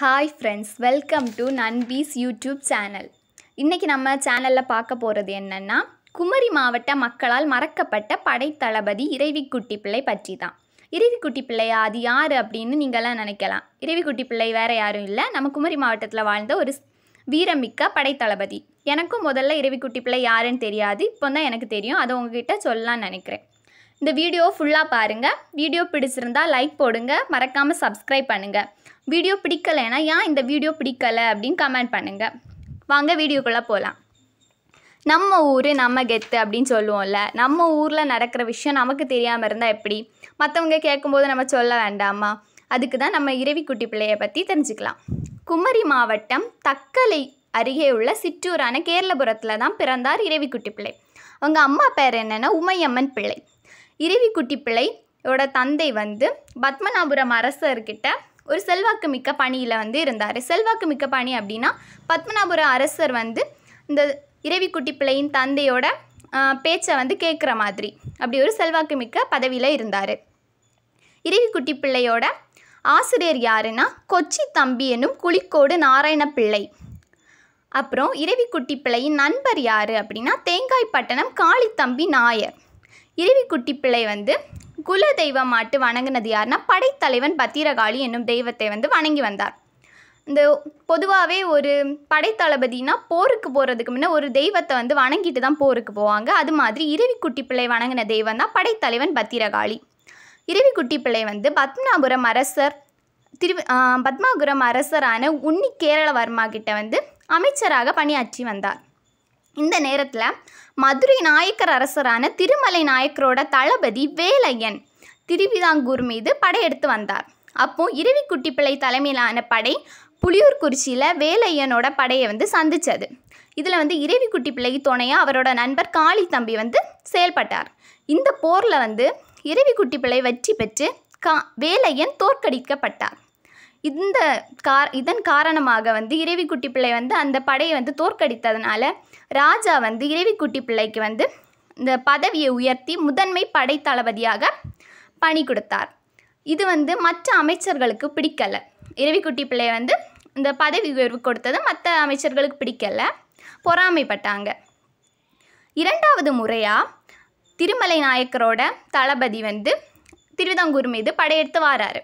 hi friends welcome to நன்பீஸ் YouTube channel இன்றைக்கி நம்ம சேனலில் பார்க்க போகிறது என்னென்னா குமரி மாவட்ட மக்களால் மறக்கப்பட்ட படைத்தளபதி இறைவிக்குட்டி பிள்ளை பற்றி தான் இறைவிக்குட்டி பிள்ளையா அது யார் அப்படின்னு நீங்களாம் நினைக்கலாம் இறைவிக்குட்டி பிள்ளை வேறு யாரும் இல்லை நம்ம குமரி மாவட்டத்தில் வாழ்ந்த ஒரு வீரமிக்க படைத்தளபதி எனக்கும் முதல்ல இறைவிக்குட்டி பிள்ளை யாருன்னு தெரியாது இப்போ தான் எனக்கு தெரியும் அதை உங்ககிட்ட சொல்லலாம்னு நினைக்கிறேன் இந்த வீடியோ ஃபுல்லாக பாருங்கள் வீடியோ பிடிச்சிருந்தால் லைக் போடுங்க மறக்காமல் சப்ஸ்கிரைப் பண்ணுங்கள் வீடியோ பிடிக்கலைன்னா ஏன் இந்த வீடியோ பிடிக்கலை அப்படின்னு கமெண்ட் பண்ணுங்கள் வாங்க வீடியோக்குள்ளே போகலாம் நம்ம ஊர் நம்ம கெத்து அப்படின்னு சொல்லுவோம்ல நம்ம ஊரில் நடக்கிற விஷயம் நமக்கு தெரியாமல் இருந்தால் எப்படி மற்றவங்க கேட்கும்போது நம்ம சொல்ல வேண்டாமா அதுக்கு தான் நம்ம இரவிக்குட்டி பிள்ளையை பற்றி தெரிஞ்சுக்கலாம் குமரி மாவட்டம் தக்கலை அருகே உள்ள சிற்றூரான கேரளபுரத்தில் தான் பிறந்தார் இரவிக்குட்டி பிள்ளை அவங்க அம்மா பேர் என்னென்னா உமையம்மன் பிள்ளை இரவிக்குட்டி பிள்ளையோட தந்தை வந்து பத்மநாபுரம் அரசர்கிட்ட ஒரு செல்வாக்கு மிக்க பணியில் வந்து இருந்தார் செல்வாக்கு மிக்க பணி அப்படின்னா பத்மநாபுர அரசர் வந்து இந்த குட்டி பிள்ளையின் தந்தையோட பேச்சை வந்து கேட்குற மாதிரி அப்படி ஒரு செல்வாக்கு மிக்க பதவியில் இருந்தார் குட்டி பிள்ளையோட ஆசிரியர் யாருன்னா கொச்சி தம்பி எனும் குளிக்கோடு நாராயண பிள்ளை அப்புறம் குட்டி பிள்ளையின் நண்பர் யார் அப்படின்னா தேங்காய்பட்டணம் காளித்தம்பி நாயர் இறுவி குட்டி பிள்ளை வந்து குல தெய்வம் மாட்டு வணங்கினது யாருன்னா படைத்தலைவன் பத்திரகாளி என்னும் தெய்வத்தை வந்து வணங்கி வந்தார் இந்த பொதுவாகவே ஒரு படைத்தளபதினா போருக்கு போகிறதுக்கு முன்னே ஒரு தெய்வத்தை வந்து வணங்கிட்டு தான் போருக்கு போவாங்க அது மாதிரி இறுவிக்குட்டி பிள்ளை வணங்கின தெய்வம் தான் படைத்தலைவன் பத்திரகாளி இறுவிக்குட்டி பிள்ளை வந்து பத்மநாபுரம் அரசர் திரு பத்மாபுரம் அரசரான உன்னி கேரளவர்மா கிட்ட வந்து அமைச்சராக பணியாற்றி வந்தார் இந்த நேரத்தில் மதுரை நாயக்கர் அரசரான திருமலை நாயக்கரோட தளபதி வேலையன் திருவிதாங்கூர் மீது படையெடுத்து வந்தார் அப்போ இரவிக்குட்டி பிள்ளை தலைமையிலான படை புளியூர்குறிச்சியில் வேலையனோட படையை வந்து சந்தித்தது இதில் வந்து இரவிக்குட்டி பிள்ளை துணையாக அவரோட நண்பர் காளி தம்பி வந்து செயல்பட்டார் இந்த போரில் வந்து இரவிக்குட்டி பிள்ளை வெற்றி பெற்று கா வேலையன் தோற்கடிக்கப்பட்டார் இந்த கார் இதன் காரணமாக வந்து குட்டி பிள்ளை வந்து அந்த படையை வந்து தோற்கடித்ததுனால ராஜா வந்து குட்டி பிள்ளைக்கு வந்து இந்த பதவியை உயர்த்தி முதன்மை படை தளபதியாக பணி கொடுத்தார் இது வந்து மற்ற அமைச்சர்களுக்கு பிடிக்கலை குட்டி பிள்ளை வந்து இந்த பதவி உயர்வு கொடுத்தது மற்ற அமைச்சர்களுக்கு பிடிக்கலை பொறாமைப்பட்டாங்க இரண்டாவது முறையாக திருமலை நாயக்கரோட தளபதி வந்து திருவிதாங்கூர் மீது படையெடுத்து வாராரு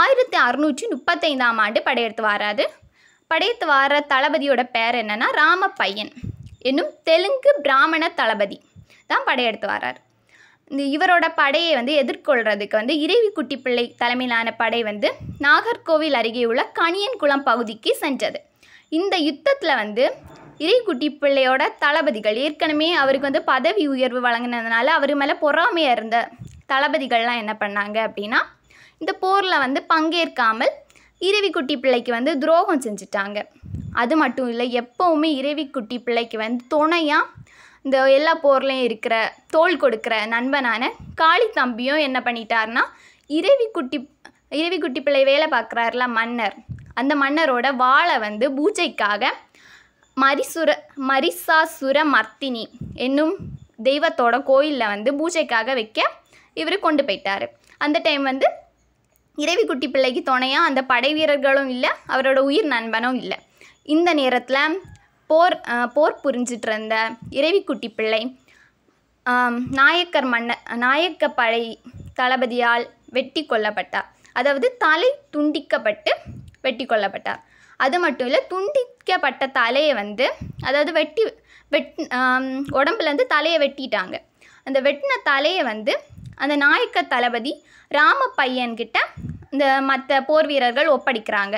ஆயிரத்தி அறுநூற்றி முப்பத்தைந்தாம் ஆண்டு படையெடுத்து வாராது படையெடுத்து வார தளபதியோட பேர் என்னென்னா ராமப்பையன் என்னும் தெலுங்கு பிராமண தளபதி தான் படையெடுத்து வாரார் இந்த இவரோட படையை வந்து எதிர்கொள்கிறதுக்கு வந்து இறைவி குட்டி பிள்ளை தலைமையிலான படை வந்து நாகர்கோவில் அருகே உள்ள குளம் பகுதிக்கு சென்றது இந்த யுத்தத்தில் வந்து குட்டி பிள்ளையோட தளபதிகள் ஏற்கனவே அவருக்கு வந்து பதவி உயர்வு வழங்கினதுனால அவர் மேலே பொறாமையாக இருந்த தளபதிகள்லாம் என்ன பண்ணாங்க அப்படின்னா இந்த போரில் வந்து பங்கேற்காமல் இரவிக்குட்டி பிள்ளைக்கு வந்து துரோகம் செஞ்சிட்டாங்க அது மட்டும் இல்லை எப்போவுமே இரவிக்குட்டி பிள்ளைக்கு வந்து துணையாக இந்த எல்லா போர்லேயும் இருக்கிற தோல் கொடுக்குற நண்பனான காளி தம்பியும் என்ன பண்ணிட்டார்னா இறைவிக்குட்டி இரவிக்குட்டி பிள்ளை வேலை பார்க்குறாருல மன்னர் அந்த மன்னரோட வாழை வந்து பூஜைக்காக மரிசுர மரிசாசுர மர்த்தினி என்னும் தெய்வத்தோட கோயிலில் வந்து பூஜைக்காக வைக்க இவர் கொண்டு போயிட்டார் அந்த டைம் வந்து இரவி குட்டி பிள்ளைக்கு துணையாக அந்த படை வீரர்களும் இல்லை அவரோட உயிர் நண்பனும் இல்லை இந்த நேரத்தில் போர் போர் புரிஞ்சிட்டு இருந்த குட்டி பிள்ளை நாயக்கர் மன்ன நாயக்க படை தளபதியால் வெட்டி கொல்லப்பட்டார் அதாவது தலை துண்டிக்கப்பட்டு வெட்டி கொல்லப்பட்டார் அது மட்டும் இல்லை துண்டிக்கப்பட்ட தலையை வந்து அதாவது வெட்டி வெட் உடம்புலேருந்து தலையை வெட்டிட்டாங்க அந்த வெட்டின தலையை வந்து அந்த நாயக்க தளபதி ராமப்பையன்கிட்ட இந்த மற்ற போர் வீரர்கள் ஒப்படைக்கிறாங்க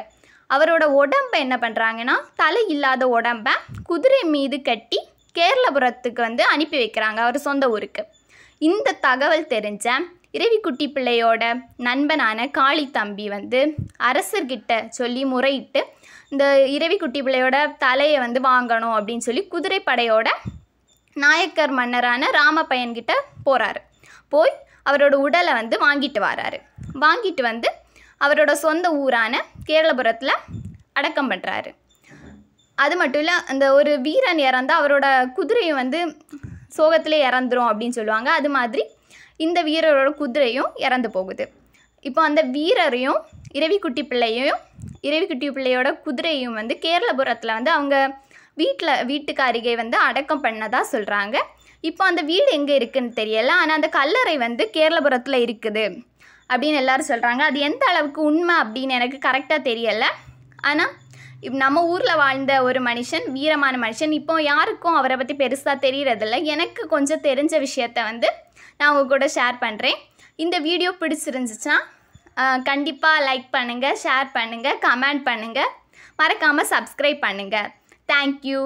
அவரோட உடம்பை என்ன பண்ணுறாங்கன்னா தலை இல்லாத உடம்பை குதிரை மீது கட்டி கேரளபுரத்துக்கு வந்து அனுப்பி வைக்கிறாங்க அவர் சொந்த ஊருக்கு இந்த தகவல் தெரிஞ்ச இறைவிக்குட்டி பிள்ளையோட நண்பனான காளி தம்பி வந்து அரசர்கிட்ட சொல்லி முறையிட்டு இந்த இறைவிக்குட்டி பிள்ளையோட தலையை வந்து வாங்கணும் அப்படின்னு சொல்லி குதிரைப்படையோட நாயக்கர் மன்னரான ராமப்பையன்கிட்ட போகிறாரு போய் அவரோட உடலை வந்து வாங்கிட்டு வராரு வாங்கிட்டு வந்து அவரோட சொந்த ஊரான கேரளபுரத்தில் அடக்கம் பண்ணுறாரு அது மட்டும் இல்லை அந்த ஒரு வீரன் இறந்தால் அவரோட குதிரையும் வந்து சோகத்தில் இறந்துரும் அப்படின்னு சொல்லுவாங்க அது மாதிரி இந்த வீரரோட குதிரையும் இறந்து போகுது இப்போ அந்த வீரரையும் இரவிக்குட்டி பிள்ளையும் இரவிக்குட்டி பிள்ளையோட குதிரையும் வந்து கேரளபுரத்தில் வந்து அவங்க வீட்டில் வீட்டுக்கு அருகே வந்து அடக்கம் பண்ணதாக சொல்கிறாங்க இப்போ அந்த வீடு எங்கே இருக்குதுன்னு தெரியல ஆனால் அந்த கல்லறை வந்து கேரளபுரத்தில் இருக்குது அப்படின்னு எல்லோரும் சொல்கிறாங்க அது எந்த அளவுக்கு உண்மை அப்படின்னு எனக்கு கரெக்டாக தெரியலை ஆனால் நம்ம ஊரில் வாழ்ந்த ஒரு மனுஷன் வீரமான மனுஷன் இப்போ யாருக்கும் அவரை பற்றி பெருசாக தெரியறதில்ல எனக்கு கொஞ்சம் தெரிஞ்ச விஷயத்த வந்து நான் உங்கள் கூட ஷேர் பண்ணுறேன் இந்த வீடியோ பிடிச்சிருந்துச்சுன்னா கண்டிப்பாக லைக் பண்ணுங்கள் ஷேர் பண்ணுங்கள் கமெண்ட் பண்ணுங்கள் மறக்காமல் சப்ஸ்கிரைப் பண்ணுங்கள் தேங்க்யூ